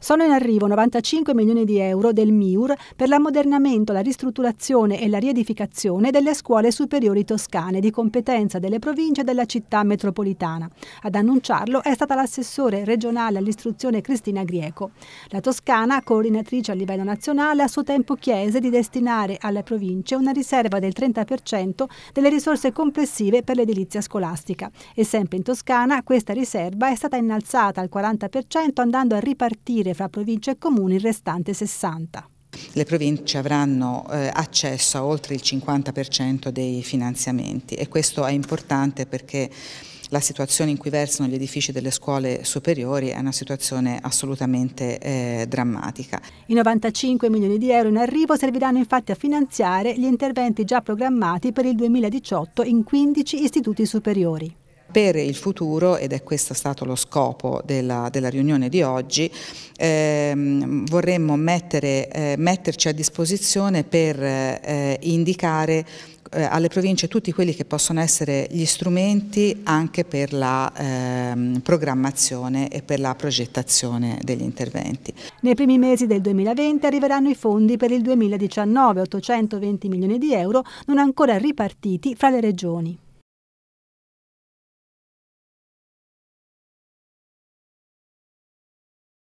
Sono in arrivo 95 milioni di euro del MIUR per l'ammodernamento, la ristrutturazione e la riedificazione delle scuole superiori toscane di competenza delle province e della città metropolitana. Ad annunciarlo è stata l'assessore regionale all'istruzione Cristina Grieco. La Toscana, coordinatrice a livello nazionale, a suo tempo chiese di destinare alle province una riserva del 30% delle risorse complessive per l'edilizia scolastica e sempre in Toscana questa riserva è stata innalzata al 40% andando a ripartire materie fra province e comuni, il restante 60. Le province avranno eh, accesso a oltre il 50% dei finanziamenti e questo è importante perché la situazione in cui versano gli edifici delle scuole superiori è una situazione assolutamente eh, drammatica. I 95 milioni di euro in arrivo serviranno infatti a finanziare gli interventi già programmati per il 2018 in 15 istituti superiori. Per il futuro, ed è questo stato lo scopo della, della riunione di oggi, ehm, vorremmo mettere, eh, metterci a disposizione per eh, indicare eh, alle province tutti quelli che possono essere gli strumenti anche per la ehm, programmazione e per la progettazione degli interventi. Nei primi mesi del 2020 arriveranno i fondi per il 2019, 820 milioni di euro non ancora ripartiti fra le regioni.